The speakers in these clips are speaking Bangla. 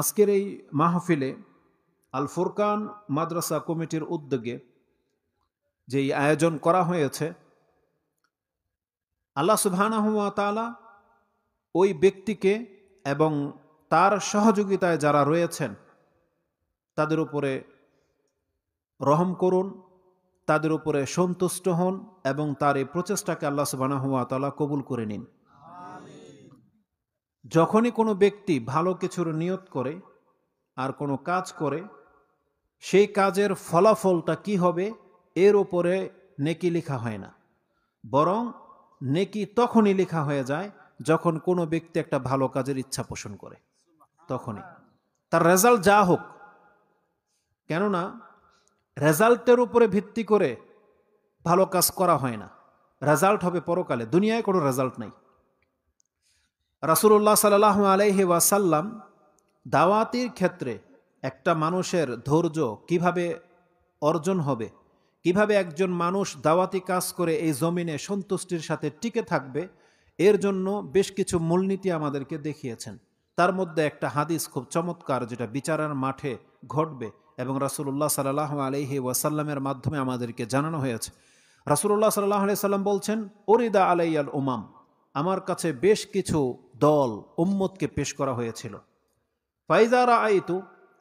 আজকের এই মাহফিলে আল ফুরকান মাদ্রাসা কমিটির উদ্যোগে যেই আয়োজন করা হয়েছে আল্লাহ সুবহানাহুয়া ওই ব্যক্তিকে এবং তার সহযোগিতায় যারা রয়েছেন তাদের উপরে রহম করুন তাদের উপরে সন্তুষ্ট হন এবং তার এই প্রচেষ্টাকে আল্লাহ সুবাহ তালা কবুল করে নিন যখনই কোনো ব্যক্তি ভালো কিছুর নিয়ত করে আর কোনো কাজ করে সেই কাজের ফলাফলটা কি হবে এর ওপরে নেকি লেখা হয় না বরং নেকি তখনই লেখা হয়ে যায় যখন কোনো ব্যক্তি একটা ভালো কাজের ইচ্ছা পোষণ করে তখনই তার রেজাল্ট যা হোক কেননা রেজাল্টের উপরে ভিত্তি করে ভালো কাজ করা হয় না রেজাল্ট হবে পরকালে দুনিয়ায় কোনো রেজাল্ট নাই রাসুল্লাহ সাল্লাহ আলহি ওয়াসাল্লাম দাওয়াতির ক্ষেত্রে একটা মানুষের ধৈর্য কিভাবে অর্জন হবে কিভাবে একজন মানুষ দাওয়াতি কাজ করে এই জমিনে সন্তুষ্টির সাথে টিকে থাকবে এর জন্য বেশ কিছু মূলনীতি আমাদেরকে দেখিয়েছেন তার মধ্যে একটা হাদিস খুব চমৎকার যেটা বিচারার মাঠে ঘটবে এবং রাসুল্লাহ সাল্লাহ আলহি ওয়াসাল্লামের মাধ্যমে আমাদেরকে জানানো হয়েছে রাসুল্লাহ সাল্লাহ আলিয়া সাল্লাম বলছেন ওরিদা আলাইয়াল উমাম আমার কাছে বেশ কিছু দল উম্মতকে পেশ করা হয়েছিল ফাইজারা আইতু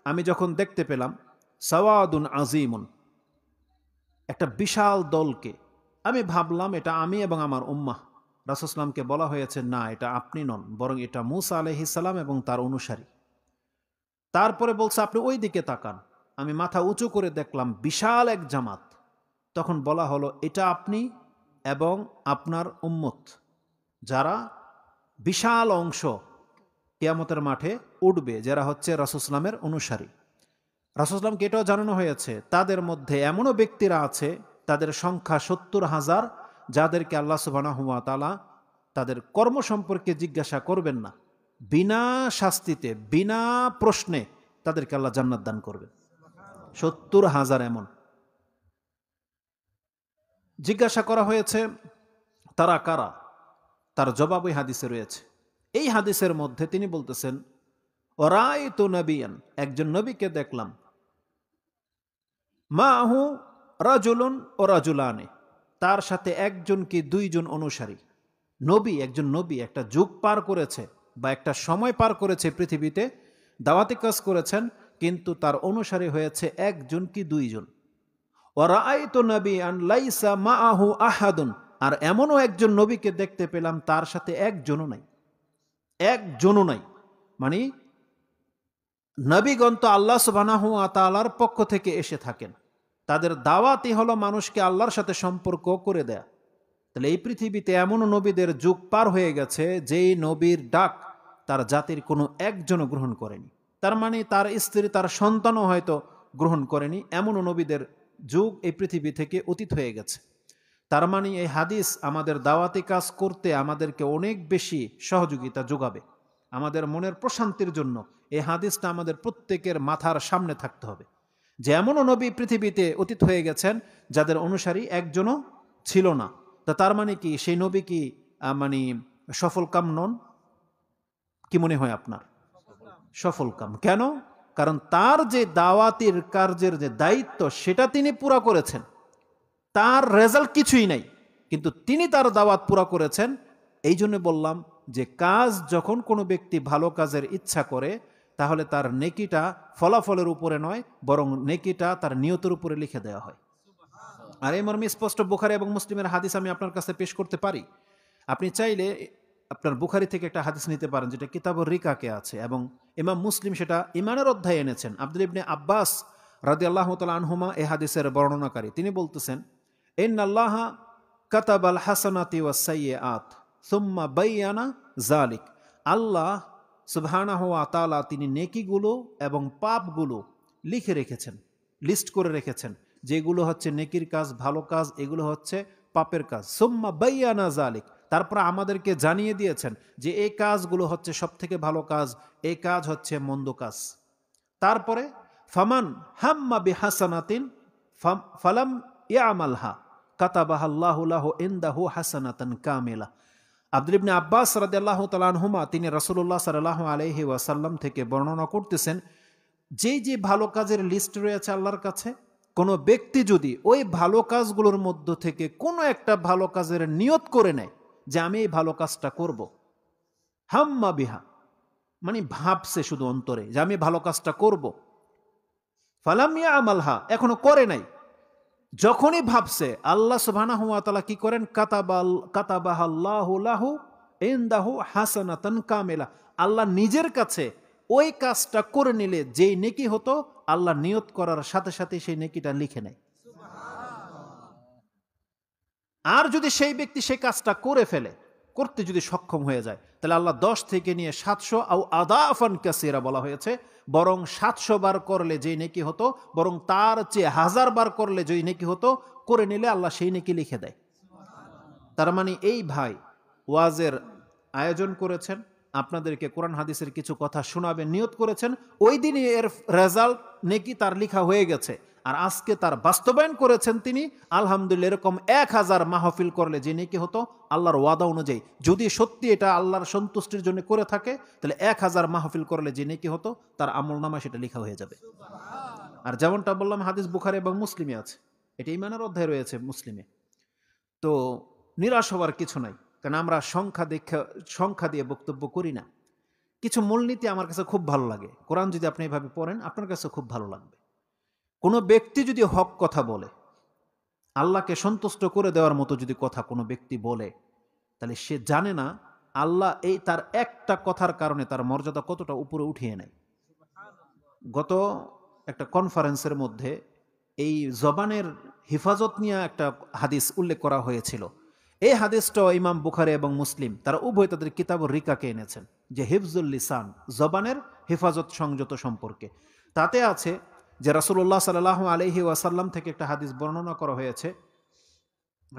আমি যখন দেখতে পেলাম সাওয়াদুন আজিমুন একটা বিশাল দলকে আমি ভাবলাম এটা আমি এবং আমার উম্মাহ রাসুসলামকে বলা হয়েছে না এটা আপনি নন বরং এটা মুসা আলহিসাল্লাম এবং তার অনুসারী তারপরে বলছে আপনি ওই দিকে তাকান আমি মাথা উঁচু করে দেখলাম বিশাল এক জামাত তখন বলা হলো এটা আপনি এবং আপনার উম্মত যারা বিশাল অংশ কেয়ামতের মাঠে উঠবে যারা হচ্ছে রাসুসলামের অনুসারী রাসুসলামকে এটাও জানানো হয়েছে তাদের মধ্যে এমনও ব্যক্তিরা আছে তাদের সংখ্যা সত্তর হাজার যাদেরকে আল্লাহ সুবানা হুয়া তালা তাদের কর্ম সম্পর্কে জিজ্ঞাসা করবেন না বিনা শাস্তিতে বিনা প্রশ্নে তাদেরকে আল্লাহ জান্নাত দান করবেন সত্তর হাজার এমন জিজ্ঞাসা করা হয়েছে তারা কারা তার জবাব ওই হাদিসে রয়েছে এই হাদিসের মধ্যে তিনি বলতেছেন অরাই তো নবীন একজন নবীকে দেখলাম মা আহু রাজুলন ও রাজুলানে তার সাথে একজন কি দুইজন অনুসারী নবী একজন নবী একটা যুগ পার করেছে বা একটা সময় পার করেছে পৃথিবীতে দাওয়াতি কাজ করেছেন কিন্তু তার অনুসারী হয়েছে একজন কি দুইজন ওরা আই তো নবী আন লাইসা মা আহু আহাদুন আর এমনও একজন নবীকে দেখতে পেলাম তার সাথে একজনও নাই একজনও নাই মানে নবীগণ তো আল্লাহ সুবানাহু আতালার পক্ষ থেকে এসে থাকেন তাদের দাওয়াতই হলো মানুষকে আল্লাহর সাথে সম্পর্ক করে দেয়া তাহলে এই পৃথিবীতে এমন নবীদের যুগ পার হয়ে গেছে যেই নবীর ডাক তার জাতির কোনো একজনও গ্রহণ করেনি তার মানে তার স্ত্রী তার সন্তানও হয়তো গ্রহণ করেনি এমন নবীদের যুগ এই পৃথিবী থেকে অতীত হয়ে গেছে তার মানে এই হাদিস আমাদের দাওয়াতি কাজ করতে আমাদেরকে অনেক বেশি সহযোগিতা যোগাবে আমাদের মনের প্রশান্তির জন্য এই হাদিসটা আমাদের প্রত্যেকের মাথার সামনে থাকতে হবে যে এমনও নবী পৃথিবীতে অতীত হয়ে গেছেন যাদের অনুসারী একজনও ছিল না তা তার মানে কি সেই নবী কি মানে সফলকাম নন কি মনে হয় আপনার সফলকাম কেন কারণ তার যে দাওয়াতির কার্যের যে দায়িত্ব সেটা তিনি পুরা করেছেন তার রেজাল্ট কিছুই নাই কিন্তু তিনি তার দাওয়াত পুরা করেছেন এই জন্য বললাম যে কাজ যখন কোনো ব্যক্তি ভালো কাজের ইচ্ছা করে তাহলে তার নেকিটা ফলাফলের উপরে নয় বরং নেকিটা তার নিয়তের উপরে লিখে দেওয়া হয় আর এই মর্মে স্পষ্ট বুখারি এবং মুসলিমের হাদিস আমি আপনার কাছে পেশ করতে পারি আপনি চাইলে আপনার বুখারি থেকে একটা হাদিস নিতে পারেন যেটা কিতাব রিকাকে আছে এবং ইমাম মুসলিম সেটা ইমানের অধ্যায়ে এনেছেন আব্দুল ইবনে আব্বাস রাদি আল্লাহ তাল আনহুমা এ হাদিসের বর্ণনাকারী তিনি বলতেছেন এন আল্লাহ কাতাব আল হাসানাতি ওয়াসাইয়ে আত সুম্মা বাইয়ানা জালিক আল্লাহ সুবহানাহ আতালা তিনি নেকিগুলো এবং পাপগুলো লিখে রেখেছেন লিস্ট করে রেখেছেন যেগুলো হচ্ছে নেকির কাজ ভালো কাজ এগুলো হচ্ছে পাপের কাজ সুম্মা বাইয়ানা জালিক তারপর আমাদেরকে জানিয়ে দিয়েছেন যে এই কাজগুলো হচ্ছে সবথেকে ভালো কাজ এ কাজ হচ্ছে মন্দ কাজ তারপরে ফামান হাম্মা বি হাসানাতিন ফালাম ইয়ামালহা কাতাবাহাল্লাহুল্লাহ ইন্দাহু হাসানাতন কামেলা আব্দুলিবনে আব্বাস রাদেল্লাহ তালানহুমা তিনি রসুল্লাহ সাল্লাহ আলহি ওয়াসাল্লাম থেকে বর্ণনা করতেছেন যে যে ভালো কাজের লিস্ট রয়েছে আল্লাহর কাছে কোনো ব্যক্তি যদি ওই ভালো কাজগুলোর মধ্য থেকে কোনো একটা ভালো কাজের নিয়ত করে নেয় যে আমি এই ভালো কাজটা করব। হাম্মা বিহা মানে ভাবছে শুধু অন্তরে যে আমি ভালো কাজটা করব। ফালামিয়া আমালহা এখনো করে নাই যখনই ভাবছে আল্লাহ সুবাহ কি করেন কাতাবাল কাতাবাহাল্লাহু এন্দাহু হাসানাতন কামেলা আল্লাহ নিজের কাছে ওই কাজটা করে নিলে যেই নেকি হতো আল্লাহ নিয়ত করার সাথে সাথে সেই নেকিটা লিখে নেয় আর যদি সেই ব্যক্তি সেই কাজটা করে ফেলে করতে যদি সক্ষম হয়ে যায় তাহলে আল্লাহ দশ থেকে নিয়ে সাতশো আও আদাফান কাসিরা বলা হয়েছে বরং সাতশো বার করলে যেই নেকি হতো বরং তার চেয়ে হাজার বার করলে যেই নেকি হতো করে নিলে আল্লাহ সেই নেকি লিখে দেয় তার মানে এই ভাই ওয়াজের আয়োজন করেছেন আপনাদেরকে কোরআন হাদিসের কিছু কথা শোনাবেন নিয়ত করেছেন ওই দিনই এর রেজাল্ট নেকি তার লিখা হয়ে গেছে আর আজকে তার বাস্তবায়ন করেছেন তিনি আলহামদুলিল্লাহ এরকম এক হাজার মাহফিল করলে যিনি কি হতো আল্লাহর ওয়াদা অনুযায়ী যদি সত্যি এটা আল্লাহর সন্তুষ্টির জন্য করে থাকে তাহলে এক হাজার মাহফিল করলে যিনি কি হতো তার আমল নামা সেটা লেখা হয়ে যাবে আর যেমনটা বললাম হাদিস বুখারে এবং মুসলিমে আছে এটা ইমানের অধ্যায় রয়েছে মুসলিমে তো নিরাশ হওয়ার কিছু নাই কারণ আমরা সংখ্যা দেখে সংখ্যা দিয়ে বক্তব্য করি না কিছু মূলনীতি আমার কাছে খুব ভালো লাগে কোরআন যদি আপনি এভাবে পড়েন আপনার কাছে খুব ভালো লাগবে কোনো ব্যক্তি যদি হক কথা বলে আল্লাহকে সন্তুষ্ট করে দেওয়ার মতো যদি কথা কোনো ব্যক্তি বলে তাহলে সে জানে না আল্লাহ এই তার একটা কথার কারণে তার মর্যাদা কতটা উপরে উঠিয়ে নেয় গত একটা কনফারেন্সের মধ্যে এই জবানের হেফাজত নিয়ে একটা হাদিস উল্লেখ করা হয়েছিল এই হাদিসটা ইমাম বুখারে এবং মুসলিম তারা উভয় তাদের কিতাব রিকাকে এনেছেন যে হিফজুল জবানের হেফাজত সংযত সম্পর্কে তাতে আছে যে রাসুল্লাহ সাল আলহি ওয়াসাল্লাম থেকে একটা হাদিস বর্ণনা করা হয়েছে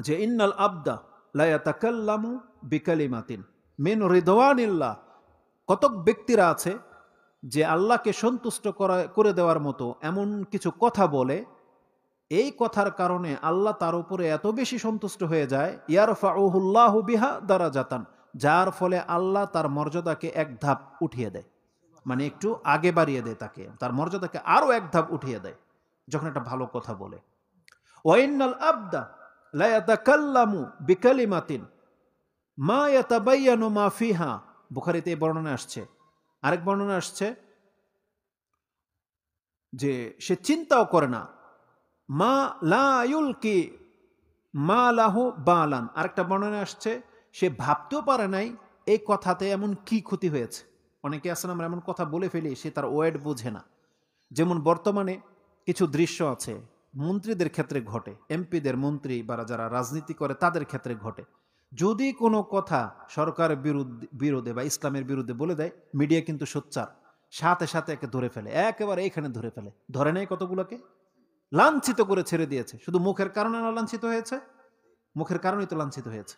যে ইন্নাল আবদা লায়াতাকাল্লামু বিকালিমাতিন মিন রিদওয়ানিল্লাহ কতক ব্যক্তিরা আছে যে আল্লাহকে সন্তুষ্ট করা করে দেওয়ার মতো এমন কিছু কথা বলে এই কথার কারণে আল্লাহ তার উপরে এত বেশি সন্তুষ্ট হয়ে যায় ইয়ার ফাউহুল্লাহ বিহা দ্বারা জাতান যার ফলে আল্লাহ তার মর্যাদাকে এক ধাপ উঠিয়ে দেয় মানে একটু আগে বাড়িয়ে দেয় তাকে তার মর্যাদাকে আরও এক ধাপ উঠিয়ে দেয় যখন একটা ভালো কথা বলে ওয়াইনাল আবদা বিকালি মাতিন মা বাইয়ানো মা ফিহা বুখারিতে এই বর্ণনা আসছে আরেক বর্ণনা আসছে যে সে চিন্তাও করে না মা লাউল কি মা লাহু বালান আরেকটা বর্ণনা আসছে সে ভাবতেও পারে নাই এই কথাতে এমন কি ক্ষতি হয়েছে অনেকে আছেন আমরা এমন কথা বলে ফেলি সে তার ওয়েড বোঝে না যেমন বর্তমানে কিছু দৃশ্য আছে মন্ত্রীদের ক্ষেত্রে ঘটে এমপিদের মন্ত্রী বা যারা রাজনীতি করে তাদের ক্ষেত্রে ঘটে যদি কোনো কথা সরকারের বিরুদ্ধে বিরোধে বা ইসলামের বিরুদ্ধে বলে দেয় মিডিয়া কিন্তু সোচ্চার সাথে সাথে একে ধরে ফেলে একেবারে এখানে ধরে ফেলে ধরে নেয় কতগুলোকে লাঞ্ছিত করে ছেড়ে দিয়েছে শুধু মুখের কারণে না লাঞ্ছিত হয়েছে মুখের কারণেই তো লাঞ্ছিত হয়েছে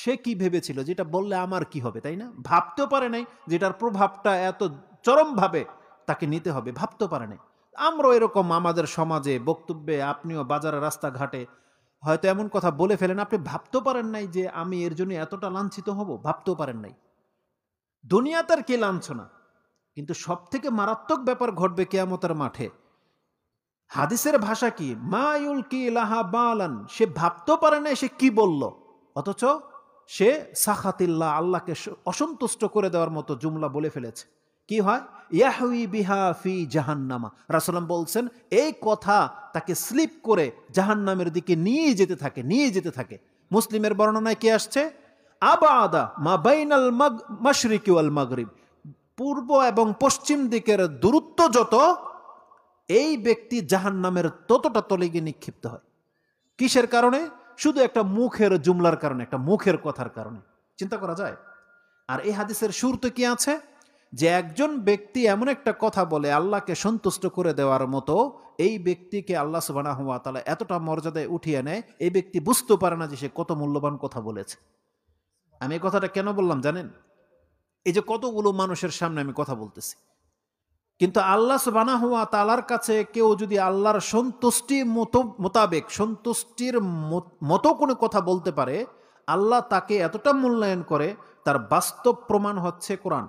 সে কি ভেবেছিল যেটা বললে আমার কি হবে তাই না ভাবতেও পারে নাই যেটার প্রভাবটা এত চরমভাবে তাকে নিতে হবে ভাবতেও পারে নাই আমরাও এরকম আমাদের সমাজে বক্তব্যে আপনিও বাজারে রাস্তাঘাটে হয়তো এমন কথা বলে ফেলেন আপনি ভাবতেও পারেন নাই যে আমি এর জন্য এতটা লাঞ্ছিত হব ভাবতেও পারেন নাই দুনিয়া তার কে লাঞ্ছনা কিন্তু সব থেকে মারাত্মক ব্যাপার ঘটবে কেয়ামতের মাঠে হাদিসের ভাষা কি মায়ুল কি লাহা বালান সে ভাবতেও পারে না সে কি বলল অথচ সে সাখাতিল্লা আল্লাহকে অসন্তুষ্ট করে দেওয়ার মতো জুমলা বলে ফেলেছে কি হয় ইয়াহুই বিহা ফি জাহান্নামা রাসলাম বলছেন এই কথা তাকে স্লিপ করে জাহান্নামের দিকে নিয়ে যেতে থাকে নিয়ে যেতে থাকে মুসলিমের বর্ণনায় কি আসছে আবাদা মা বাইনাল মগ মশরিক মাগরিব পূর্ব এবং পশ্চিম দিকের দূরত্ব যত এই ব্যক্তি জাহান্নামের ততটা তলে গিয়ে নিক্ষিপ্ত হয় কিসের কারণে শুধু একটা মুখের জুমলার কারণে একটা মুখের কথার কারণে চিন্তা করা যায় আর এই হাদিসের সুর তো কি আছে যে একজন ব্যক্তি এমন একটা কথা বলে আল্লাহকে সন্তুষ্ট করে দেওয়ার মতো এই ব্যক্তিকে আল্লাহ হওয়া তাহলে এতটা মর্যাদায় উঠিয়ে নেয় এই ব্যক্তি বুঝতে পারে না যে সে কত মূল্যবান কথা বলেছে আমি এই কথাটা কেন বললাম জানেন এই যে কতগুলো মানুষের সামনে আমি কথা বলতেছি কিন্তু আল্লাহ সুবানা হুয়া তালার কাছে কেউ যদি আল্লাহর সন্তুষ্টি মতো মোতাবেক সন্তুষ্টির মতো কোনো কথা বলতে পারে আল্লাহ তাকে এতটা মূল্যায়ন করে তার বাস্তব প্রমাণ হচ্ছে কোরআন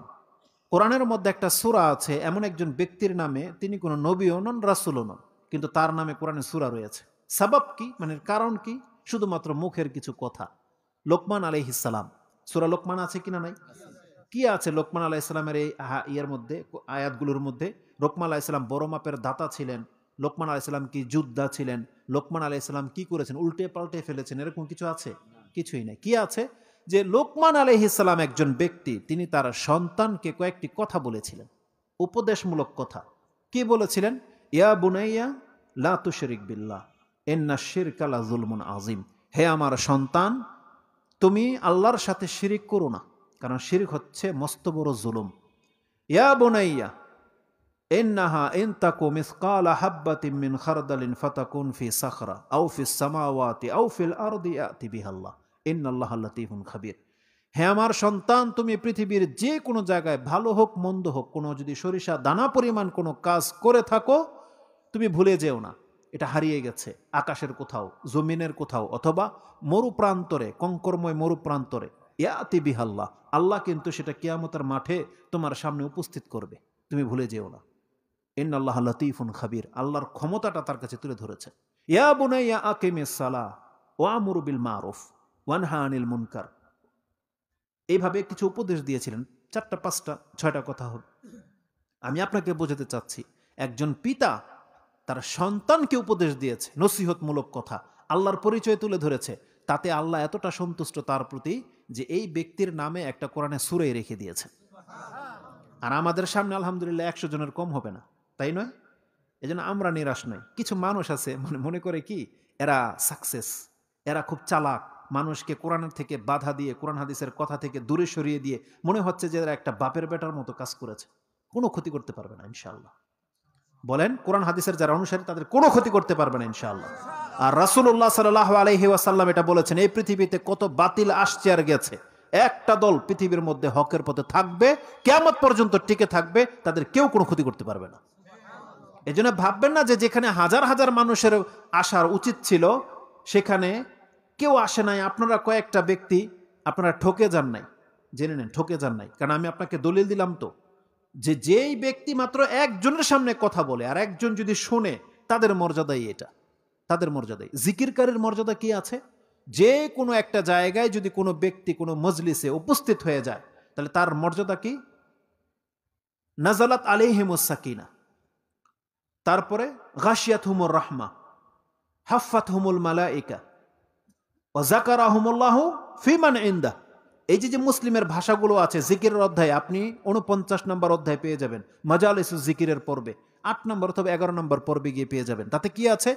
কোরআনের মধ্যে একটা সুরা আছে এমন একজন ব্যক্তির নামে তিনি কোনো নবীও নন রাসুলও নন কিন্তু তার নামে কোরআনে সুরা রয়েছে সাবাব কি মানে কারণ কি শুধুমাত্র মুখের কিছু কথা লোকমান আলহিসাল্লাম সুরা লোকমান আছে কিনা নাই কি আছে লোকমান আলাহ ইসলামের এই ইয়ের মধ্যে আয়াতগুলোর মধ্যে লোকমান আলাহ ইসলাম বড় মাপের দাতা ছিলেন লোকমান আলাহ ইসলাম কি যোদ্ধা ছিলেন লোকমান আলাহ ইসলাম কি করেছেন উল্টে পাল্টে ফেলেছেন এরকম কিছু আছে কিছুই নেই কি আছে যে লোকমান আলহ ইসলাম একজন ব্যক্তি তিনি তার সন্তানকে কয়েকটি কথা বলেছিলেন উপদেশমূলক কথা কি বলেছিলেন ইয়া বুনাইয়া লাতু শরিক বিল্লাহ এন্না শিরকালা জুলমুন আজিম হে আমার সন্তান তুমি আল্লাহর সাথে শিরিক করো না কারণ শির্ক হচ্ছে মস্ত বড় জুলুম ইয়া বোনাইয়া এন্নাহা এন তাকু مثقال حبة من خردل فتكون في صخرة أو في السماوات أو في الأرض يأتي بها الله إن হ্যাঁ আমার সন্তান তুমি পৃথিবীর যে কোনো জায়গায় ভালো হোক মন্দ হোক কোনো যদি সরিষা দানা পরিমাণ কোনো কাজ করে থাকো তুমি ভুলে যেও না এটা হারিয়ে গেছে আকাশের কোথাও জমিনের কোথাও অথবা মরুপ্রান্তরে কঙ্করময় মরুপ্রান্তরে ইয়াতি বিহাল্লাহ আল্লাহ কিন্তু সেটা কেয়ামতার মাঠে তোমার সামনে উপস্থিত করবে তুমি ভুলে যেও না ইন আল্লাহ লতিফুন খাবির আল্লাহর ক্ষমতাটা তার কাছে তুলে ধরেছে ইয়া বুনে ইয়া আকিমে সালা ওয়ামুর বিল মারুফ ওয়ানহা আনিল মুনকার এইভাবে কিছু উপদেশ দিয়েছিলেন চারটা পাঁচটা ছয়টা কথা হবে আমি আপনাকে বোঝাতে চাচ্ছি একজন পিতা তার সন্তানকে উপদেশ দিয়েছে নসিহতমূলক কথা আল্লাহর পরিচয় তুলে ধরেছে তাতে আল্লাহ এতটা সন্তুষ্ট তার প্রতি যে এই ব্যক্তির নামে একটা কোরআনে সুরে রেখে দিয়েছে আর আমাদের সামনে আলহামদুলিল্লাহ একশো জনের কম হবে না তাই নয় এজন্য আমরা নিরাশ নাই কিছু মানুষ আছে মানে মনে করে কি এরা সাকসেস এরা খুব চালাক মানুষকে কোরআনের থেকে বাধা দিয়ে কোরআন হাদিসের কথা থেকে দূরে সরিয়ে দিয়ে মনে হচ্ছে যে এরা একটা বাপের বেটার মতো কাজ করেছে কোনো ক্ষতি করতে পারবে না ইনশাল্লাহ বলেন কোরআন হাদিসের যারা অনুসারী তাদের কোনো ক্ষতি করতে পারবে না ইনশাআল্লাহ আর রাসুল্লাহ সাল্লাহ আলহি ওয়াসাল্লাম এটা বলেছেন এই পৃথিবীতে কত বাতিল আসছে আর গেছে একটা দল পৃথিবীর মধ্যে হকের পথে থাকবে কেমত পর্যন্ত টিকে থাকবে তাদের কেউ কোনো ক্ষতি করতে পারবে না এই জন্য ভাববেন না যে যেখানে হাজার হাজার মানুষের আসার উচিত ছিল সেখানে কেউ আসে নাই আপনারা কয়েকটা ব্যক্তি আপনারা ঠকে যান নাই জেনে নেন ঠকে যান নাই কারণ আমি আপনাকে দলিল দিলাম তো যে যেই ব্যক্তি মাত্র একজনের সামনে কথা বলে আর একজন যদি শোনে তাদের মর্যাদাই এটা তাদের মর্যাদায় জিকিরকারের মর্যাদা কি আছে যে কোনো একটা জায়গায় যদি কোনো ব্যক্তি কোনো মজলিসে উপস্থিত হয়ে যায় তাহলে তার মর্যাদা কি নাজালাত আলিহিমুসাকিনা তারপরে গাশিয়াত হুমুর রহমা হাফাত হুমুল ইকা ও জাকারা আহমুল্লাহ ফিমান ইন্দা এই যে যে মুসলিমের ভাষাগুলো আছে জিকিরের অধ্যায় আপনি উনপঞ্চাশ নম্বর অধ্যায় পেয়ে যাবেন মজা ইসু জিকিরের পর্বে আট নম্বর অথবা এগারো নম্বর পর্বে গিয়ে পেয়ে যাবেন তাতে কি আছে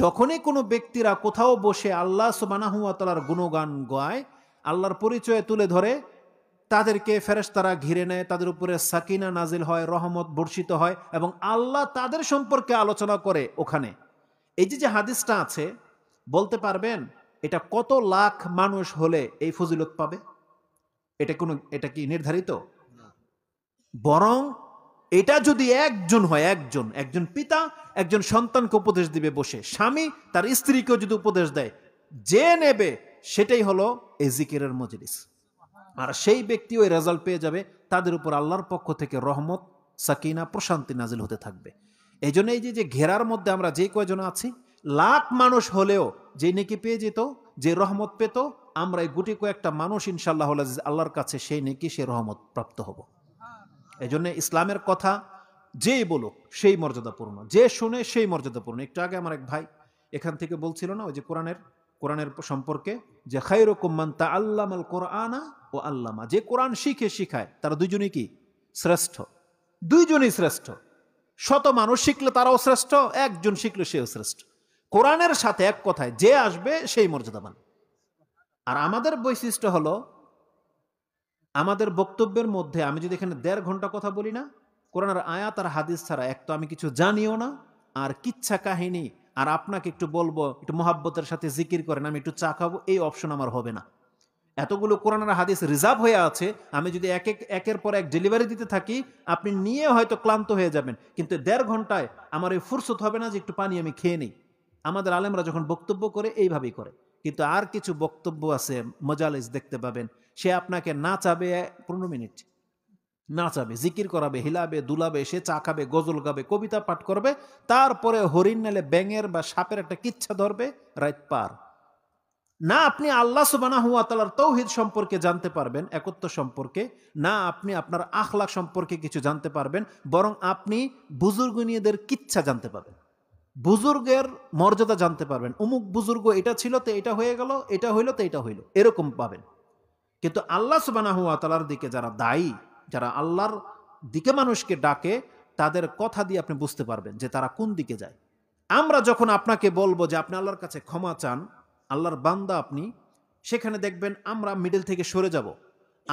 যখনই কোনো ব্যক্তিরা কোথাও বসে আল্লাহ সুবানাহুয়াতালার গুণগান গায় আল্লাহর পরিচয়ে তুলে ধরে তাদেরকে ফেরেস্তারা ঘিরে নেয় তাদের উপরে সাকিনা নাজিল হয় রহমত বর্ষিত হয় এবং আল্লাহ তাদের সম্পর্কে আলোচনা করে ওখানে এই যে যে হাদিসটা আছে বলতে পারবেন এটা কত লাখ মানুষ হলে এই ফজিলত পাবে এটা কোনো এটা কি নির্ধারিত বরং এটা যদি একজন হয় একজন একজন পিতা একজন সন্তানকে উপদেশ দিবে বসে স্বামী তার স্ত্রীকেও যদি উপদেশ দেয় যে নেবে সেটাই হলো এজিকেরের মজলিস আর সেই ব্যক্তি ওই রেজাল্ট পেয়ে যাবে তাদের উপর আল্লাহর পক্ষ থেকে রহমত সাকিনা প্রশান্তি নাজিল হতে থাকবে এই জন্য এই যে ঘেরার মধ্যে আমরা যে কয়জন আছি লাখ মানুষ হলেও যে নেকি পেয়ে যেত যে রহমত পেত আমরা এই গুটি কয়েকটা মানুষ ইনশাল্লাহ আল্লাহর কাছে সেই নেকি সে রহমত প্রাপ্ত হব এই জন্য ইসলামের কথা যেই বলুক সেই মর্যাদাপূর্ণ যে শুনে সেই মর্যাদাপূর্ণ একটু আগে আমার এক ভাই এখান থেকে বলছিল না ওই যে কোরআনের কোরআনের সম্পর্কে যে খাইর কুম্মান তা আল্লাম আল কোরআনা ও আল্লামা যে কোরআন শিখে শিখায় তারা দুজনেই কি শ্রেষ্ঠ দুইজনই শ্রেষ্ঠ শত মানুষ শিখলে তারাও শ্রেষ্ঠ একজন শিখলে সেও শ্রেষ্ঠ কোরআনের সাথে এক কথায় যে আসবে সেই মর্যাদাবান আর আমাদের বৈশিষ্ট্য হলো আমাদের বক্তব্যের মধ্যে আমি যদি এখানে দেড় ঘন্টা কথা বলি না কোরআনার আয়াত আর হাদিস ছাড়া এক তো আমি কিছু জানিও না আর কিচ্ছা কাহিনী আর আপনাকে একটু বলবো একটু মহাব্বতের সাথে জিকির করেন আমি একটু চা খাবো এই অপশন আমার হবে না এতগুলো কোরআনার হাদিস রিজার্ভ হয়ে আছে আমি যদি এক এক একের পর এক ডেলিভারি দিতে থাকি আপনি নিয়ে হয়তো ক্লান্ত হয়ে যাবেন কিন্তু দেড় ঘন্টায় আমার এই ফুরসত হবে না যে একটু পানি আমি খেয়ে নিই আমাদের আলেমরা যখন বক্তব্য করে এইভাবেই করে কিন্তু আর কিছু বক্তব্য আছে মজালিস দেখতে পাবেন সে আপনাকে নাচাবে পনেরো মিনিট নাচাবে জিকির করাবে হিলাবে দুলাবে সে চা খাবে গজল গাবে কবিতা পাঠ করবে তারপরে হরিণ নেলে ব্যাঙের বা সাপের একটা কিচ্ছা ধরবে রাইত পার না আপনি আল্লাহ সুবানা হুয়া তালার তৌহিদ সম্পর্কে জানতে পারবেন একত্র সম্পর্কে না আপনি আপনার আখলাখ সম্পর্কে কিছু জানতে পারবেন বরং আপনি বুজুর্গনীয়দের কিচ্ছা জানতে পারবেন বুজুর্গের মর্যাদা জানতে পারবেন অমুক বুজুর্গ এটা ছিল তো এটা হয়ে গেল এটা হইল তো এটা হইল এরকম পাবেন কিন্তু আল্লাহ সুবানাহুয়া তালার দিকে যারা দায়ী যারা আল্লাহর দিকে মানুষকে ডাকে তাদের কথা দিয়ে আপনি বুঝতে পারবেন যে তারা কোন দিকে যায় আমরা যখন আপনাকে বলবো যে আপনি আল্লাহর কাছে ক্ষমা চান আল্লাহর বান্দা আপনি সেখানে দেখবেন আমরা মিডিল থেকে সরে যাব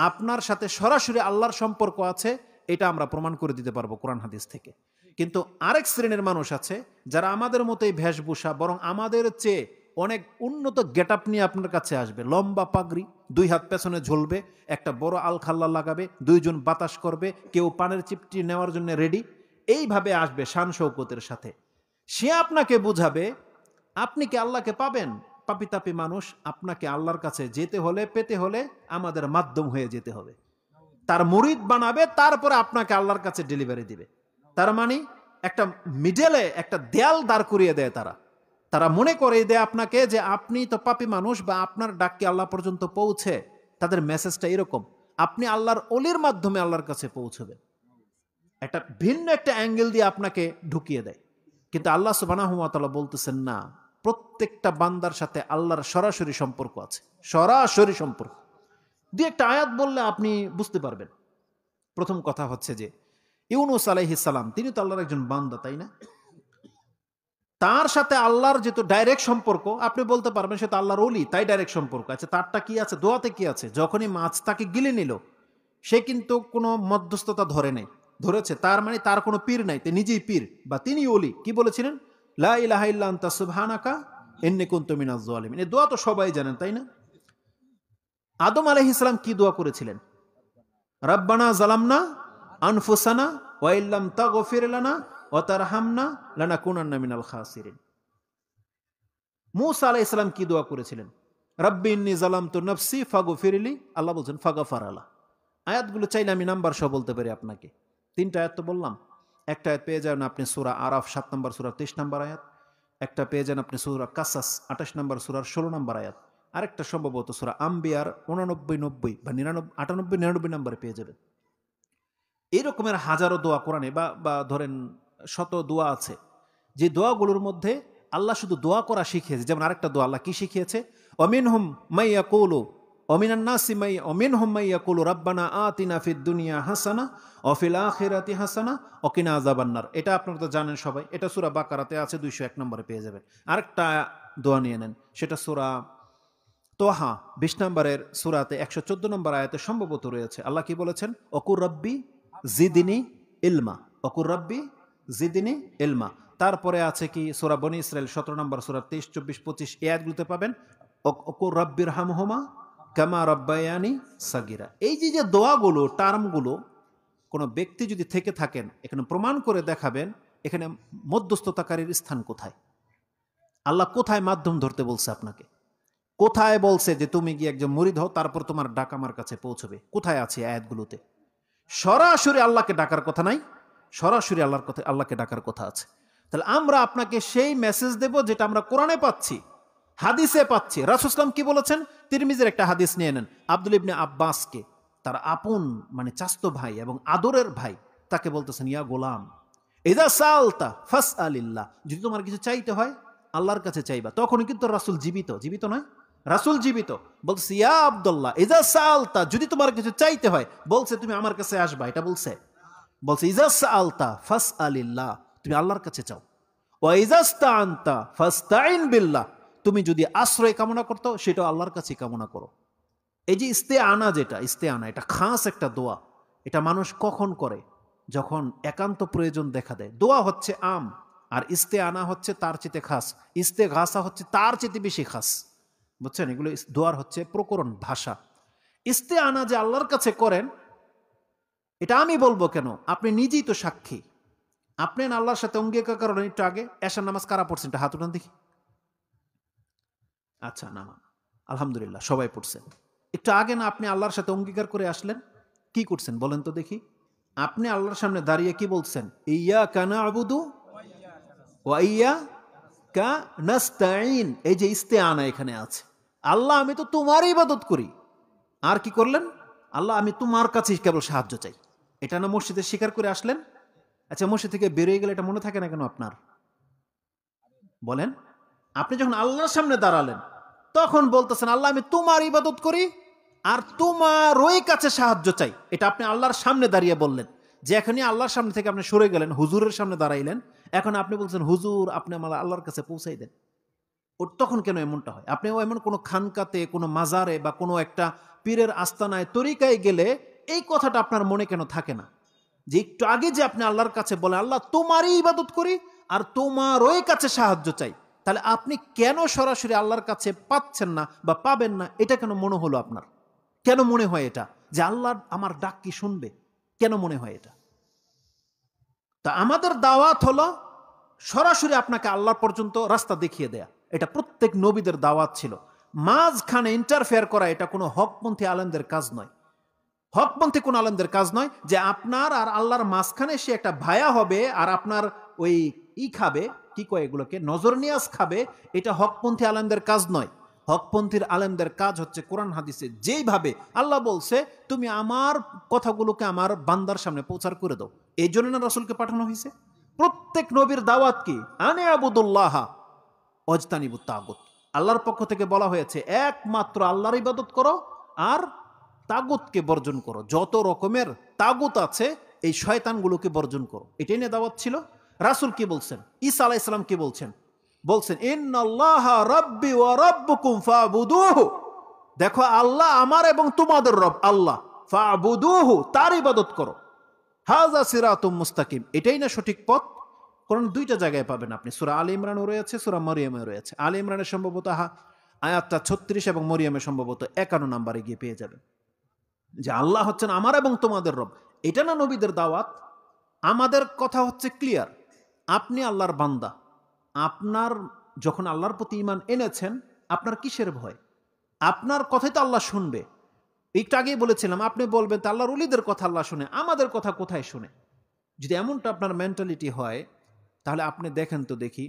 আপনার সাথে সরাসরি আল্লাহর সম্পর্ক আছে এটা আমরা প্রমাণ করে দিতে পারবো কোরআন হাদিস থেকে কিন্তু আরেক শ্রেণীর মানুষ আছে যারা আমাদের মতোই ভেষভূষা বরং আমাদের চেয়ে অনেক উন্নত গেট আপ নিয়ে আপনার কাছে আসবে লম্বা পাগড়ি দুই হাত পেছনে ঝুলবে একটা বড় আলখাল্লা লাগাবে দুইজন বাতাস করবে কেউ পানের চিপটি নেওয়ার জন্য রেডি এইভাবে আসবে শান শৌকতের সাথে সে আপনাকে বুঝাবে আপনি কি আল্লাহকে পাবেন তাপি মানুষ আপনাকে আল্লাহর কাছে যেতে হলে পেতে হলে আমাদের মাধ্যম হয়ে যেতে হবে তার মুরিদ বানাবে তারপরে আপনাকে আল্লাহর কাছে ডেলিভারি দিবে তার মানে একটা মিডেলে একটা দেয়াল দাঁড় করিয়ে দেয় তারা তারা মনে করে দেয় আপনাকে যে আপনি তো পাপি মানুষ বা আপনার ডাককে আল্লাহ পর্যন্ত পৌঁছে তাদের মেসেজটা এরকম আপনি আল্লাহর অলির মাধ্যমে আল্লাহর কাছে পৌঁছবেন একটা ভিন্ন একটা অ্যাঙ্গেল দিয়ে আপনাকে ঢুকিয়ে দেয় কিন্তু আল্লাহ সুবানাহতালা বলতেছেন না প্রত্যেকটা বান্দার সাথে আল্লাহর সরাসরি সম্পর্ক আছে সরাসরি সম্পর্ক দু একটা আয়াত বললে আপনি বুঝতে পারবেন প্রথম কথা হচ্ছে যে ইউনুস আলাইহিসাল্লাম তিনি তো আল্লাহর একজন বান্দা তাই না তার সাথে আল্লাহর যেহেতু ডাইরেক্ট সম্পর্ক আপনি বলতে পারবেন সে তো আল্লাহর ওলি তাই ডাইরেক্ট সম্পর্ক আছে তারটা কি আছে দোয়াতে কি আছে যখনই মাছ তাকে গিলে নিল সে কিন্তু কোনো মধ্যস্থতা ধরে নেই ধরেছে তার মানে তার কোনো পীর নাই তে নিজেই পীর বা তিনি অলি কি বলেছিলেন লা ইলাহা ইল্লা আনতা সুবহানাকা ইন্নী কুনতু মিনাজ জালিমিন এই দোয়া তো সবাই জানেন তাই না আদম আলাইহিস ইসলাম কি দোয়া করেছিলেন রব্বানা জালামনা আনফুসানা ওয়া তা তাগফির অতার হামনা লানা কুনান্না মিনাল খাসিরিন মৌসা আলাহ ইসলাম কি দোয়া করেছিলেন রব্বি ইন্নি জালাম তো নফসি ফাগু ফিরিলি আল্লাহ বলছেন ফাগা ফারালা আয়াতগুলো চাইলে আমি নাম্বার সহ বলতে পারি আপনাকে তিনটা আয়াত তো বললাম একটা আয়াত পেয়ে যান আপনি সুরা আরাফ সাত নম্বর সুরা তেইশ নম্বর আয়াত একটা পেয়ে যান আপনি সুরা কাসাস আঠাশ নম্বর সুরার ষোলো নম্বর আয়াত আরেকটা সম্ভবত সুরা আম্বিয়ার উনানব্বই নব্বই বা নিরানব্বই আটানব্বই নিরানব্বই নম্বরে পেয়ে যাবেন এই রকমের হাজারো দোয়া কোরআনে বা বা ধরেন শত দোয়া আছে যে দোয়াগুলোর মধ্যে আল্লাহ শুধু দোয়া করা শিখিয়েছে যেমন আরেকটা দোয়া আল্লাহ কী শিখিয়েছে অমিন হুম মাইয়া কৌলো অমিনান্নাসি মাই অমিন হুম মাইয়া কৌলো রাব্বানা আতিনা ফিদ দুনিয়া হাসানা অফিল আখেরাতি হাসানা অকিনা আজাবান্নার এটা আপনারা তো জানেন সবাই এটা সুরা বাকারাতে আছে দুইশো এক নম্বরে পেয়ে যাবেন আরেকটা দোয়া নিয়ে নেন সেটা সুরা তোহা বিশ নম্বরের সুরাতে একশো চোদ্দো নম্বর আয়াতে সম্ভবত রয়েছে আল্লাহ কি বলেছেন অকুর রব্বি জিদিনী ইলমা অকুর রব্বি জিদিনী এলমা তারপরে আছে কি সোরা বনি ইসরায়েল সতেরো নম্বর সোরা তেইশ চব্বিশ পঁচিশ এ আয়াতগুলোতে পাবেন রব্বির হামহমা কামা রব্বায়ানি সাগিরা এই যে যে দোয়াগুলো টার্মগুলো কোনো ব্যক্তি যদি থেকে থাকেন এখানে প্রমাণ করে দেখাবেন এখানে মধ্যস্থতাকারীর স্থান কোথায় আল্লাহ কোথায় মাধ্যম ধরতে বলছে আপনাকে কোথায় বলছে যে তুমি গিয়ে একজন মরিদ হও তারপর তোমার ডাক আমার কাছে পৌঁছবে কোথায় আছে আয়াতগুলোতে সরাসরি আল্লাহকে ডাকার কথা নাই সরাসরি আল্লাহর কথা আল্লাহকে ডাকার কথা আছে তাহলে আমরা আপনাকে সেই মেসেজ দেব যেটা আমরা কোরআনে পাচ্ছি হাদিসে পাচ্ছি রাসুসলাম কি বলেছেন তিরমিজের একটা হাদিস নিয়ে নেন আব্দুল ইবনে আব্বাসকে তার আপন মানে চাস্ত ভাই এবং আদরের ভাই তাকে বলতেছেন ইয়া গোলাম এদা সালতা ফাস আলিল্লা যদি তোমার কিছু চাইতে হয় আল্লাহর কাছে চাইবা তখনই কিন্তু রাসুল জীবিত জীবিত নয় রাসুল জীবিত বলছে ইয়া আবদুল্লাহ এজা সালতা যদি তোমার কিছু চাইতে হয় বলছে তুমি আমার কাছে আসবা এটা বলছে বলছে ইজাস আলতা ফাস আলিল্লাহ তুমি আল্লাহর কাছে চাও ও ইজাস্তা আনতা ফাস্তাইন বিল্লাহ তুমি যদি আশ্রয় কামনা করতো সেটা আল্লাহর কাছে কামনা করো এই যে ইস্তে আনা যেটা ইস্তে আনা এটা খাস একটা দোয়া এটা মানুষ কখন করে যখন একান্ত প্রয়োজন দেখা দেয় দোয়া হচ্ছে আম আর ইস্তে আনা হচ্ছে তার চেতে খাস ইস্তে ঘাসা হচ্ছে তার চেতে বেশি খাস বুঝছেন এগুলো দোয়ার হচ্ছে প্রকরণ ভাষা ইস্তে আনা যে আল্লাহর কাছে করেন এটা আমি বলবো কেন আপনি নিজেই তো সাক্ষী আপনি আল্লাহর সাথে অঙ্গীকার করেন একটু আগে এসার নামাজ কারা পড়ছেন হাত উঠান দেখি আচ্ছা না আলহামদুলিল্লাহ সবাই পড়ছেন একটু আগে না আপনি আল্লাহর সাথে অঙ্গীকার করে আসলেন কি করছেন বলেন তো দেখি আপনি আল্লাহর সামনে দাঁড়িয়ে কি বলছেন ইয়া কানা আবুদু ওয়াইয়া কা নাস্তাইন এই যে ইস্তে আনা এখানে আছে আল্লাহ আমি তো তোমারই ইবাদত করি আর কি করলেন আল্লাহ আমি তোমার কাছেই কেবল সাহায্য চাই এটা না মসজিদে স্বীকার করে আসলেন আচ্ছা মসজিদ থেকে বেরিয়ে গেলে এটা মনে থাকে না কেন আপনার বলেন আপনি যখন আল্লাহর সামনে দাঁড়ালেন তখন বলতেছেন আল্লাহ আমি তোমার ইবাদত করি আর তোমার ওই কাছে সাহায্য চাই এটা আপনি আল্লাহর সামনে দাঁড়িয়ে বললেন যে এখনই আল্লাহর সামনে থেকে আপনি সরে গেলেন হুজুরের সামনে দাঁড়াইলেন এখন আপনি বলছেন হুজুর আপনি আমার আল্লাহর কাছে পৌঁছাই দেন ওর তখন কেন এমনটা হয় আপনি এমন কোনো খানকাতে কোনো মাজারে বা কোনো একটা পীরের আস্তানায় তরিকায় গেলে এই কথাটা আপনার মনে কেন থাকে না যে একটু আগে যে আপনি আল্লাহর কাছে বলে আল্লাহ তোমারই ইবাদত করি আর তোমারই কাছে সাহায্য চাই তাহলে আপনি কেন সরাসরি আল্লাহর কাছে পাচ্ছেন না বা পাবেন না এটা কেন মনে হলো আপনার কেন মনে হয় এটা যে আল্লাহ আমার ডাক কি শুনবে কেন মনে হয় এটা তা আমাদের দাওয়াত হলো সরাসরি আপনাকে আল্লাহ পর্যন্ত রাস্তা দেখিয়ে দেয়া এটা প্রত্যেক নবীদের দাওয়াত ছিল মাঝখানে ইন্টারফেয়ার করা এটা কোনো হকপন্থী আলেমদের কাজ নয় হকপন্থী কোন আলমদের কাজ নয় যে আপনার আর আল্লাহর মাঝখানে সে একটা ভায়া হবে আর আপনার ওই ই খাবে কি কয় এগুলোকে নজর নিয়াজ খাবে এটা হকপন্থী আলেমদের কাজ নয় হকপন্থীর আলেমদের কাজ হচ্ছে কোরআন হাদিসে যেইভাবে আল্লাহ বলছে তুমি আমার কথাগুলোকে আমার বান্দার সামনে প্রচার করে দাও এই জন্য না রসুলকে পাঠানো হয়েছে প্রত্যেক নবীর দাওয়াত কি আনে আবুদুল্লাহ অজতানিবু আল্লাহর পক্ষ থেকে বলা হয়েছে একমাত্র আল্লাহর ইবাদত করো আর তাগুতকে বর্জন করো যত রকমের তাগুত আছে এই শয়তানগুলোকে বর্জন করো এটাই নিয়ে দাওয়াত ছিল রাসুল কি বলছেন ইসা আলাহ ইসলাম কি বলছেন বলছেন দেখো আল্লাহ আমার এবং তোমাদের রব আল্লাহ ফাবুদুহু তার ইবাদত করো হাজা সিরাতুম মুস্তাকিম এটাই না সঠিক পথ কারণ দুইটা জায়গায় পাবেন আপনি সুরা আলী ইমরানও রয়েছে সুরা মরিয়ামে রয়েছে আলী ইমরানের সম্ভবত আয়াতটা ছত্রিশ এবং মরিয়ামে সম্ভবত একান্ন নাম্বারে গিয়ে পেয়ে যাবেন যে আল্লাহ হচ্ছেন আমার এবং তোমাদের রব এটা না নবীদের দাওয়াত আমাদের কথা হচ্ছে ক্লিয়ার আপনি আল্লাহর বান্দা আপনার যখন আল্লাহর প্রতি ইমান এনেছেন আপনার কিসের ভয় আপনার কথাই তো আল্লাহ শুনবে একটু আগেই বলেছিলাম আপনি বলবেন তা আল্লাহর উলিদের কথা আল্লাহ শুনে আমাদের কথা কোথায় শুনে যদি এমনটা আপনার মেন্টালিটি হয় তাহলে আপনি দেখেন তো দেখি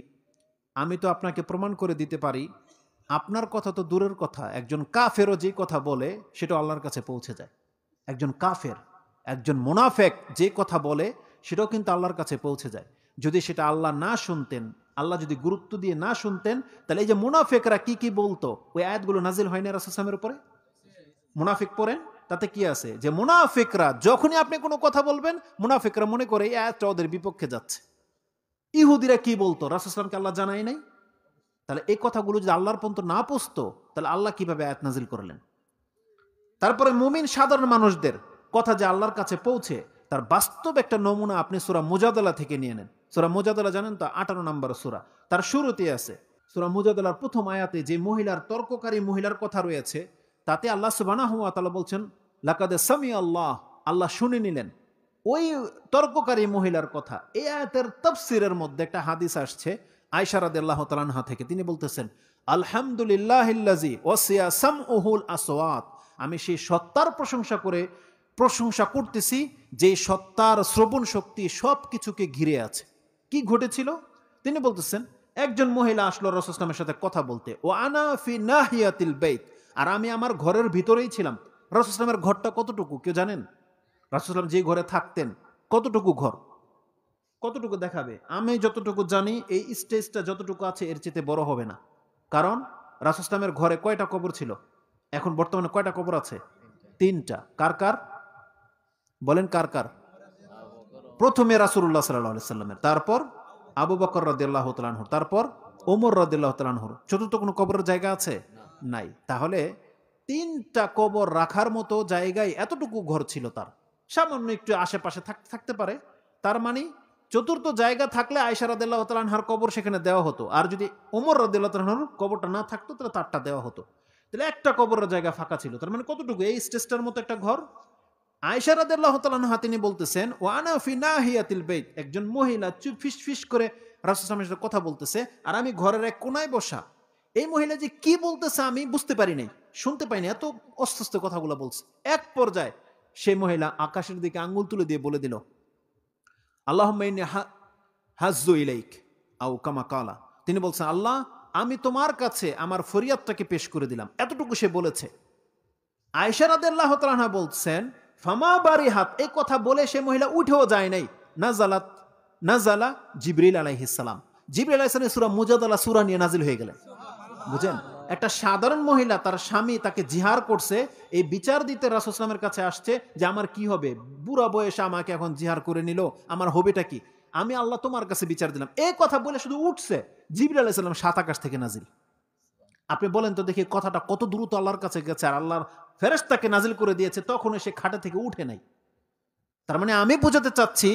আমি তো আপনাকে প্রমাণ করে দিতে পারি আপনার কথা তো দূরের কথা একজন কাফেরও যে কথা বলে সেটা আল্লাহর কাছে পৌঁছে যায় একজন কাফের একজন মোনাফেক যে কথা বলে সেটাও কিন্তু আল্লাহর কাছে পৌঁছে যায় যদি সেটা আল্লাহ না শুনতেন আল্লাহ যদি গুরুত্ব দিয়ে না শুনতেন তাহলে এই যে মুনাফেকরা কি কি বলতো ওই আয়াতগুলো নাজিল হয় না রাসুসামের উপরে মুনাফেক পড়েন তাতে কি আছে যে মুনাফেকরা যখনই আপনি কোনো কথা বলবেন মুনাফেকরা মনে করে এই আয়াতটা ওদের বিপক্ষে যাচ্ছে ইহুদিরা কি বলতো রাসুসলামকে আল্লাহ জানাই নাই তাহলে এই কথাগুলো যদি আল্লাহর পর্যন্ত না পুষত তাহলে আল্লাহ কিভাবে আয়াত নাজিল করলেন তারপরে মুমিন সাধারণ মানুষদের কথা যে আল্লাহর কাছে পৌঁছে তার বাস্তব একটা নমুনা আপনি সুরা মুজাদলা থেকে নিয়ে নেন সুরা মুজাদলা জানেন তো আঠারো নম্বর সুরা তার শুরুতে আছে সুরা মুজাদলার প্রথম আয়াতে যে মহিলার তর্ককারী মহিলার কথা রয়েছে তাতে আল্লাহ সুবানাহ তালা বলছেন লাকাদে সামি আল্লাহ আল্লাহ শুনে নিলেন ওই তর্ককারী মহিলার কথা এ আয়াতের তফসিরের মধ্যে একটা হাদিস আসছে আয়সারাদ তালানহা থেকে তিনি বলতেছেন আলহামদুলিল্লাহিল্লাজি আসওয়াত আমি সেই সত্তার প্রশংসা করে প্রশংসা করতেছি যে সত্তার শ্রবণ শক্তি সব কিছুকে ঘিরে আছে কি ঘটেছিল তিনি বলতেছেন একজন মহিলা আসলো রসুলামের সাথে কথা বলতে ও আনা ফি নাহিয়াতিল বেত আর আমি আমার ঘরের ভিতরেই ছিলাম রসলামের ঘরটা কতটুকু কেউ জানেন রসুলাম যে ঘরে থাকতেন কতটুকু ঘর কতটুকু দেখাবে আমি যতটুকু জানি এই স্টেজটা যতটুকু আছে এর চেতে বড় হবে না কারণ রাসুস্তামের ঘরে কয়টা কবর ছিল এখন বর্তমানে কয়টা কবর আছে তিনটা কার কার বলেন কার কার প্রথমে রাসুল্লাহ সাল্লাহ সাল্লামের তারপর আবু বকর রদাহ তারপর ওমর রদাহ চতুর্থ কোনো কবরের জায়গা আছে নাই তাহলে তিনটা কবর রাখার মতো জায়গায় এতটুকু ঘর ছিল তার সামান্য একটু আশেপাশে থাকতে থাকতে পারে তার মানে চতুর্থ জায়গা থাকলে আয়সার রাদিল্লাহ কবর সেখানে দেওয়া হতো আর যদি ওমর রাদিল্লাহ কবরটা না থাকতো তাহলে তারটা দেওয়া হতো তাহলে একটা কবরের জায়গা ফাঁকা ছিল তার মানে কতটুকু এই স্টেজটার মতো একটা ঘর আয়সা তিনি বলতেছেন বেদ একজন মহিলা চুপ ফিস ফিস করে রাসুসামের সাথে কথা বলতেছে আর আমি ঘরের এক কোনায় বসা এই মহিলা যে কি বলতেছে আমি বুঝতে পারি নাই শুনতে পাইনি এত অস্বস্ত কথাগুলো বলছে এক পর্যায়ে সেই মহিলা আকাশের দিকে আঙ্গুল তুলে দিয়ে বলে দিল আল্লাহ হাজু ইলাইক আউ কামা কালা তিনি বলছেন আল্লাহ আমি তোমার কাছে আমার ফরিয়াদটাকে পেশ করে দিলাম এতটুকু সে বলেছে আয়সারাদ আল্লাহ তালাহা বলছেন ফামা বারি হাত এই কথা বলে সে মহিলা উঠেও যায় নাই না জালাত না জালা জিবরিল আলাইহিসালাম জিবরিল আলাইসালাম সুরা মুজাদ আল্লাহ সুরা নিয়ে নাজিল হয়ে গেলেন বুঝেন একটা সাধারণ মহিলা তার স্বামী তাকে জিহার করছে এই বিচার দিতে রাসুসলামের কাছে আসছে যে আমার কি হবে বুড়া বয়সে আমাকে এখন জিহার করে নিল আমার হবেটা কি আমি আল্লাহ তোমার কাছে বিচার দিলাম এই কথা বলে শুধু উঠছে জিবির আলাইসাল্লাম সাত আকাশ থেকে নাজিল আপনি বলেন তো দেখি কথাটা কত দ্রুত আল্লাহর কাছে গেছে আর আল্লাহর ফেরেস তাকে নাজিল করে দিয়েছে তখন সে খাটে থেকে উঠে নাই তার মানে আমি বোঝাতে চাচ্ছি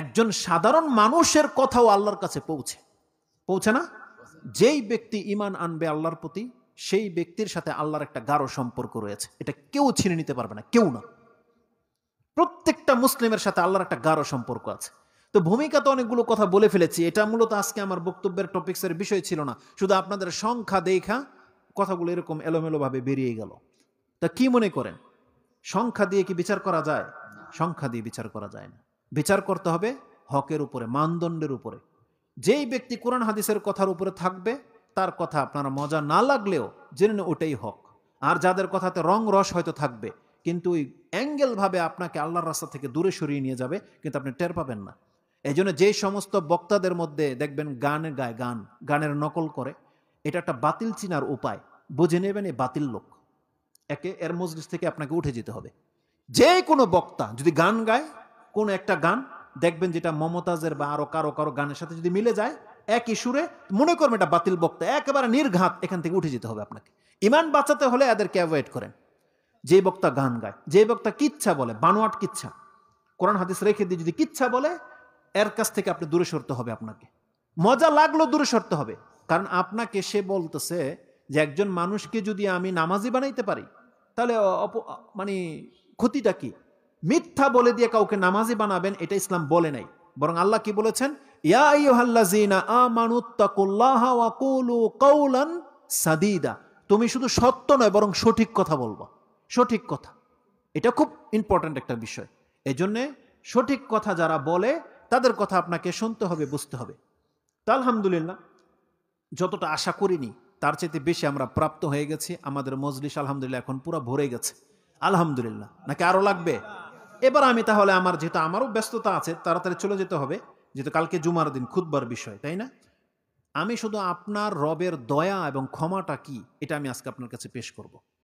একজন সাধারণ মানুষের কথাও আল্লাহর কাছে পৌঁছে পৌঁছে না যেই ব্যক্তি ইমান আনবে আল্লাহর প্রতি সেই ব্যক্তির সাথে আল্লাহর একটা গাঢ় সম্পর্ক রয়েছে এটা কেউ ছিনে নিতে পারবে না কেউ না প্রত্যেকটা মুসলিমের সাথে আল্লাহর একটা গাঢ় সম্পর্ক আছে তো ভূমিকা তো অনেকগুলো কথা বলে ফেলেছি এটা মূলত আজকে আমার বক্তব্যের টপিক্সের বিষয় ছিল না শুধু আপনাদের সংখ্যা দেখা কথাগুলো এরকম এলোমেলোভাবে বেরিয়ে গেল তা কি মনে করেন সংখ্যা দিয়ে কি বিচার করা যায় সংখ্যা দিয়ে বিচার করা যায় না বিচার করতে হবে হকের উপরে মানদণ্ডের উপরে যেই ব্যক্তি কোরআন হাদিসের কথার উপরে থাকবে তার কথা আপনার মজা না লাগলেও জেনে নে ওটাই হক আর যাদের কথাতে রং রস হয়তো থাকবে কিন্তু ওই অ্যাঙ্গেলভাবে আপনাকে আল্লাহর রাস্তা থেকে দূরে সরিয়ে নিয়ে যাবে কিন্তু আপনি টের পাবেন না এই জন্য যেই সমস্ত বক্তাদের মধ্যে দেখবেন গান গায় গান গানের নকল করে এটা একটা বাতিল চিনার উপায় বুঝে নেবেন এই বাতিল লোক একে এর মজলিস থেকে আপনাকে উঠে যেতে হবে যে কোনো বক্তা যদি গান গায় কোন একটা গান দেখবেন যেটা মমতাজের বা আরো কারো কারো গানের সাথে যদি মিলে যায় একই সুরে মনে করবেন এটা বাতিল বক্তা একেবারে নির্ঘাত এখান থেকে উঠে যেতে হবে আপনাকে ইমান বাঁচাতে হলে এদেরকে অ্যাভয়েড করেন যে বক্তা গান গায় যে বক্তা কিচ্ছা বলে বানোয়াট কিচ্ছা কোরআন হাদিস রেখে দিয়ে যদি কিচ্ছা বলে এর কাছ থেকে আপনি দূরে সরতে হবে আপনাকে মজা লাগলো দূরে সরতে হবে কারণ আপনাকে সে বলতেছে যে একজন মানুষকে যদি আমি নামাজি বানাইতে পারি তাহলে মানে ক্ষতিটা কি মিথ্যা বলে দিয়ে কাউকে নামাজি বানাবেন এটা ইসলাম বলে নাই বরং আল্লাহ কি বলেছেন সাদিদা তুমি শুধু সত্য নয় বরং সঠিক কথা বলবো সঠিক কথা এটা খুব ইম্পর্টেন্ট একটা বিষয় এজন্যে সঠিক কথা যারা বলে তাদের কথা আপনাকে শুনতে হবে বুঝতে হবে তা আলহামদুলিল্লাহ যতটা আশা করিনি তার চাইতে বেশি আমরা প্রাপ্ত হয়ে গেছি আমাদের মজলিস আলহামদুলিল্লাহ এখন পুরো ভরে গেছে আলহামদুলিল্লাহ নাকি আরও লাগবে এবার আমি তাহলে আমার যেহেতু আমারও ব্যস্ততা আছে তাড়াতাড়ি চলে যেতে হবে যেহেতু কালকে জুমার দিন খুদবার বিষয় তাই না আমি শুধু আপনার রবের দয়া এবং ক্ষমাটা কি এটা আমি আজকে আপনার কাছে পেশ করব